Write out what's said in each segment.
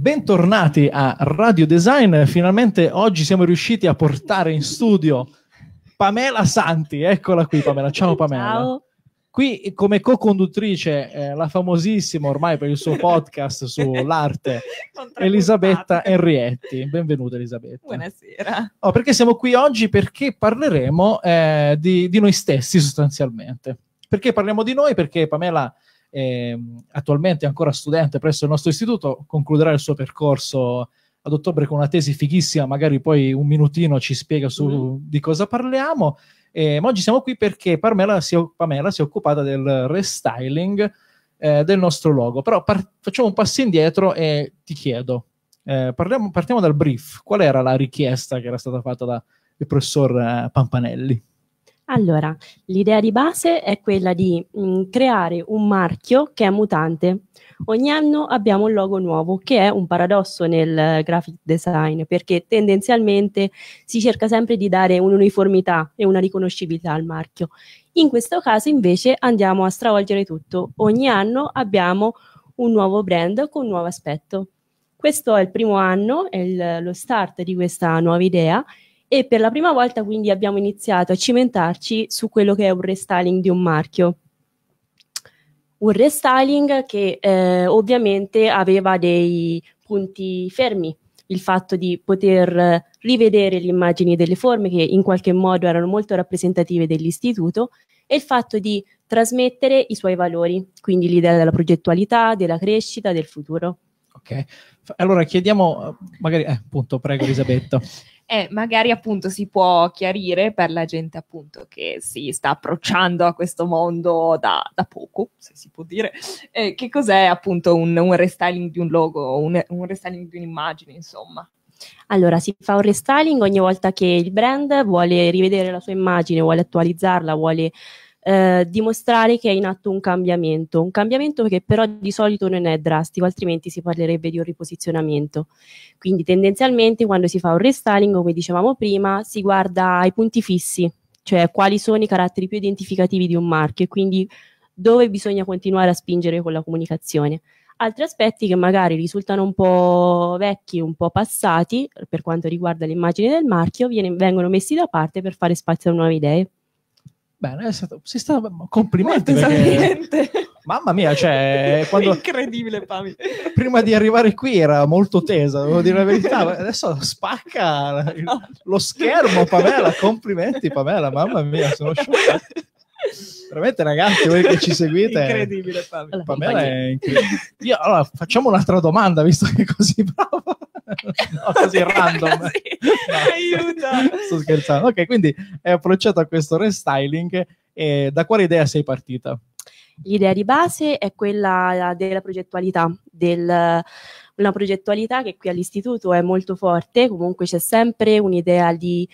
Bentornati a Radio Design. Finalmente oggi siamo riusciti a portare in studio Pamela Santi. Eccola qui, Pamela. Ciao, Pamela. Ciao. Qui come co-conduttrice, eh, la famosissima ormai per il suo podcast sull'arte, Elisabetta Henrietti. Benvenuta Elisabetta. Buonasera. Oh, perché siamo qui oggi? Perché parleremo eh, di, di noi stessi sostanzialmente. Perché parliamo di noi? Perché Pamela eh, attualmente è ancora studente presso il nostro istituto, concluderà il suo percorso ad ottobre con una tesi fighissima, magari poi un minutino ci spiega su mm. di cosa parliamo. Eh, ma oggi siamo qui perché Pamela si, Pamela si è occupata del restyling eh, del nostro logo. Però par- facciamo un passo indietro e ti chiedo, eh, parliamo, partiamo dal brief. Qual era la richiesta che era stata fatta dal professor eh, Pampanelli? Allora, l'idea di base è quella di mh, mm, creare un marchio che è mutante. Ogni anno abbiamo un logo nuovo, che è un paradosso nel eh, graphic design, perché tendenzialmente si cerca sempre di dare un'uniformità e una riconoscibilità al marchio. In questo caso invece andiamo a stravolgere tutto. Ogni anno abbiamo un nuovo brand con un nuovo aspetto. Questo è il primo anno, è il, lo start di questa nuova idea e per la prima volta quindi abbiamo iniziato a cimentarci su quello che è un restyling di un marchio. Un restyling che eh, ovviamente aveva dei punti fermi, il fatto di poter rivedere le immagini delle forme che in qualche modo erano molto rappresentative dell'istituto e il fatto di trasmettere i suoi valori, quindi l'idea della progettualità, della crescita, del futuro. Ok, allora chiediamo, eh, magari, eh, appunto, prego Elisabetta. Eh, magari appunto si può chiarire per la gente appunto che si sta approcciando a questo mondo da, da poco, se si può dire, eh, che cos'è appunto un, un, restyling di un logo, un, un restyling di un'immagine, insomma. Allora, si fa un restyling ogni volta che il brand vuole rivedere la sua immagine, vuole attualizzarla, vuole eh, dimostrare che è in atto un cambiamento, un cambiamento che però di solito non è drastico, altrimenti si parlerebbe di un riposizionamento. Quindi tendenzialmente quando si fa un restyling, come dicevamo prima, si guarda ai punti fissi, cioè quali sono i caratteri più identificativi di un marchio e quindi dove bisogna continuare a spingere con la comunicazione altri aspetti che magari risultano un po' vecchi, un po' passati per quanto riguarda l'immagine del marchio, viene, vengono messi da parte per fare spazio a nuove idee. Bene, stato, si sta complimenti. Perché, mamma mia, cioè, quando, incredibile Pami. Prima di arrivare qui era molto tesa, devo dire la verità, adesso spacca il, ah. lo schermo Pamela, complimenti Pamela, mamma mia, sono scioccato. Veramente ragazzi, voi che ci seguite, incredibile Pamela. Pamela è incredibile. Io, allora, facciamo un'altra domanda, visto che è così bravo. no, così random. Aiuta. Sto scherzando. Ok, quindi hai approcciato a questo restyling e da quale idea sei partita? L'idea di base è quella della progettualità, del una progettualità che qui all'istituto è molto forte, comunque c'è sempre un'idea di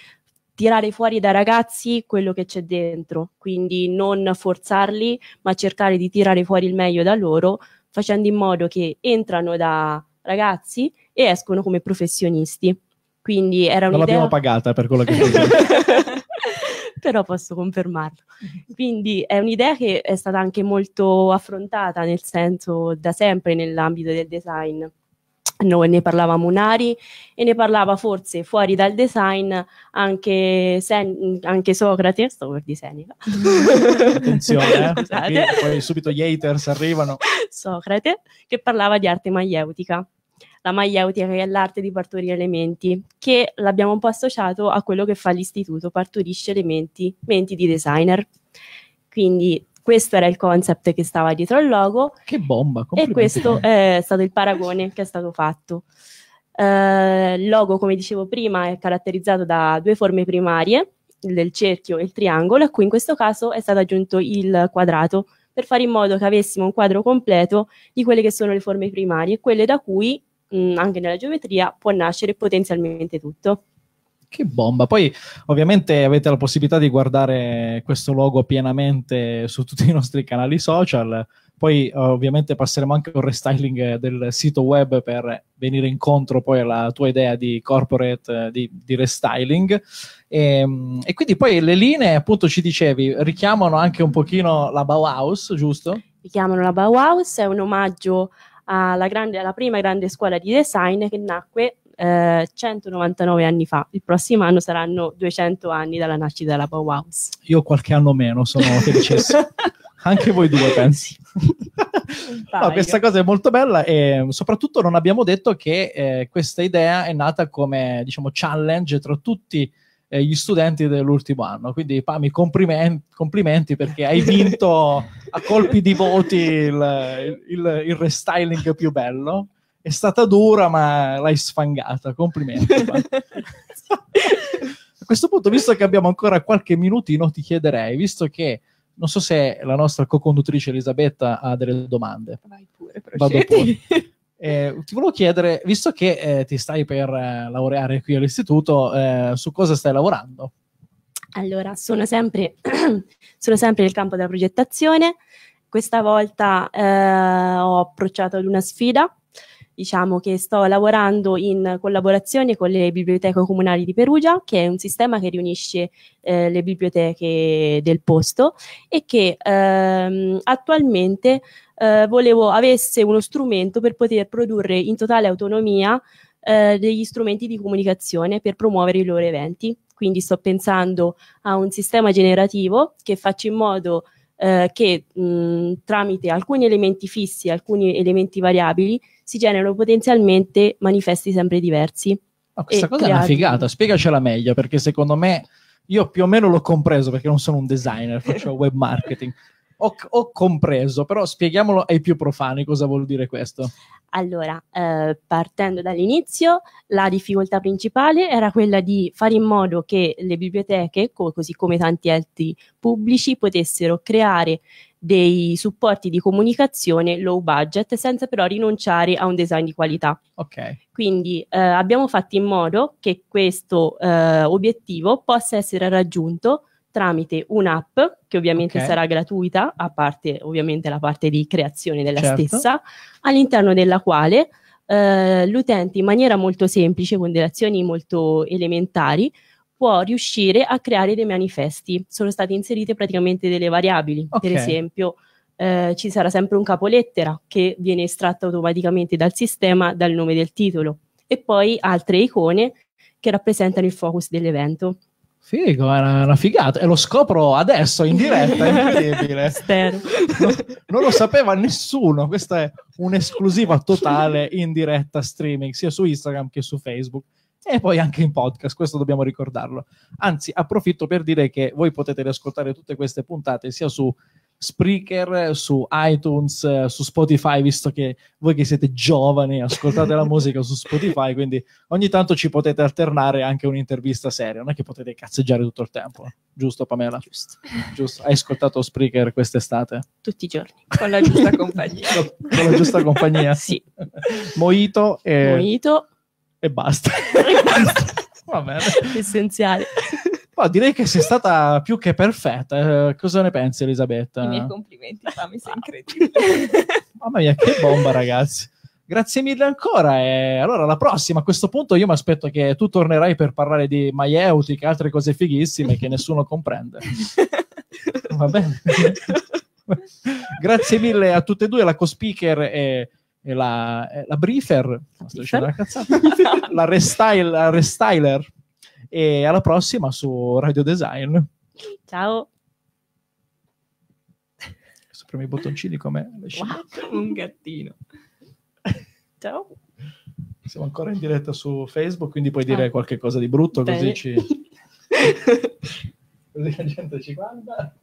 tirare fuori dai ragazzi quello che c'è dentro, quindi non forzarli, ma cercare di tirare fuori il meglio da loro, facendo in modo che entrano da, ragazzi e escono come professionisti. Quindi era un'idea... Non l'abbiamo pagata per quello che però posso confermarlo. Quindi è un'idea che è stata anche molto affrontata, nel senso da sempre nell'ambito del design. Noi ne parlavamo Nari e ne parlava forse fuori dal design anche, Sen- anche Socrate, sto per di Seneca. Attenzione, eh? poi subito gli haters arrivano. Socrate che parlava di arte maieutica la maieutica, che è l'arte di partorire elementi, che l'abbiamo un po' associato a quello che fa l'istituto, partorisce elementi, menti di designer. Quindi questo era il concept che stava dietro al logo. Che bomba! E questo è stato il paragone che è stato fatto. Eh, il logo, come dicevo prima, è caratterizzato da due forme primarie, del cerchio e il triangolo, a cui in questo caso è stato aggiunto il quadrato, per fare in modo che avessimo un quadro completo di quelle che sono le forme primarie, quelle da cui mh, mm, anche nella geometria, può nascere potenzialmente tutto. Che bomba! Poi ovviamente avete la possibilità di guardare questo logo pienamente su tutti i nostri canali social. Poi eh, ovviamente passeremo anche un restyling del sito web per venire incontro poi alla tua idea di corporate, eh, di, di restyling. E, ehm, e, quindi poi le linee, appunto ci dicevi, richiamano anche un pochino la Bauhaus, giusto? Richiamano la Bauhaus, è un omaggio alla, grande, alla prima grande scuola di design che nacque eh, 199 anni fa. Il prossimo anno saranno 200 anni dalla nascita della Bauhaus. Io qualche anno meno sono felicissimo. Anche voi due, pensi. no, questa cosa è molto bella e soprattutto non abbiamo detto che eh, questa idea è nata come diciamo challenge tra tutti eh, gli studenti dell'ultimo anno. Quindi Pami, complimenti, complimenti perché hai vinto a colpi di voti il, il, il restyling più bello. È stata dura, ma l'hai sfangata. Complimenti. a questo punto, visto che abbiamo ancora qualche minutino, ti chiederei, visto che non so se la nostra co-conduttrice Elisabetta ha delle domande. Vai pure, procedi. Vado pure. Eh, ti volevo chiedere, visto che eh, ti stai per eh, laureare qui all'istituto, eh, su cosa stai lavorando? Allora, sono sempre, sono sempre, nel campo della progettazione. Questa volta eh, ho approcciato ad una sfida. Diciamo che sto lavorando in collaborazione con le biblioteche comunali di Perugia, che è un sistema che riunisce eh, le biblioteche del posto e che ehm, attualmente eh, volevo avesse uno strumento per poter produrre in totale autonomia eh, degli strumenti di comunicazione per promuovere i loro eventi. Quindi sto pensando a un sistema generativo che faccia in modo eh, che mh, mm, tramite alcuni elementi fissi alcuni elementi variabili si generano potenzialmente manifesti sempre diversi. Ma questa cosa creati. è una figata, spiegacela meglio perché secondo me io più o meno l'ho compreso perché non sono un designer, faccio web marketing, ho, ho, compreso, però spieghiamolo ai più profani cosa vuol dire questo. Allora, eh, partendo dall'inizio, la difficoltà principale era quella di fare in modo che le biblioteche, co- così come tanti altri pubblici, potessero creare dei supporti di comunicazione low budget senza però rinunciare a un design di qualità. Okay. Quindi eh, abbiamo fatto in modo che questo eh, obiettivo possa essere raggiunto tramite un'app che ovviamente okay. sarà gratuita, a parte ovviamente la parte di creazione della certo. stessa, all'interno della quale eh, l'utente in maniera molto semplice, con delle azioni molto elementari, può riuscire a creare dei manifesti. Sono state inserite praticamente delle variabili, okay. per esempio eh, ci sarà sempre un capolettera che viene estratto automaticamente dal sistema dal nome del titolo e poi altre icone che rappresentano il focus dell'evento. Figo, è una, una, figata. E lo scopro adesso in diretta, è incredibile. non, non lo sapeva nessuno. Questa è un'esclusiva totale in diretta streaming, sia su Instagram che su Facebook. E poi anche in podcast, questo dobbiamo ricordarlo. Anzi, approfitto per dire che voi potete riascoltare tutte queste puntate sia su Spreaker, eh, su iTunes, eh, su Spotify, visto che voi che siete giovani ascoltate la musica su Spotify, quindi ogni tanto ci potete alternare anche un'intervista seria, non è che potete cazzeggiare tutto il tempo, giusto Pamela? Giusto. giusto. Hai ascoltato Spreaker quest'estate? Tutti i giorni, con la giusta compagnia. con la giusta compagnia? sì. Moito e... Moito. basta. e basta. Va bene. Essenziale. Ma boh, direi che sei stata più che perfetta. Eh, cosa ne pensi, Elisabetta? I miei complimenti, fammi, sei incredibile. Mamma mia, che bomba, ragazzi. Grazie mille ancora e allora alla prossima. A questo punto io mi aspetto che tu tornerai per parlare di maieutica e altre cose fighissime che nessuno comprende. Va bene. Grazie mille a tutte e due, la co-speaker e la, la briefer, la, la, restyle, la restyler e alla prossima su Radio Design. Ciao. Adesso premi i bottoncini come wow, un gattino. Ciao. Siamo ancora in diretta su Facebook, quindi puoi dire ah. qualche cosa di brutto Bene. così ci... così la gente ci guarda.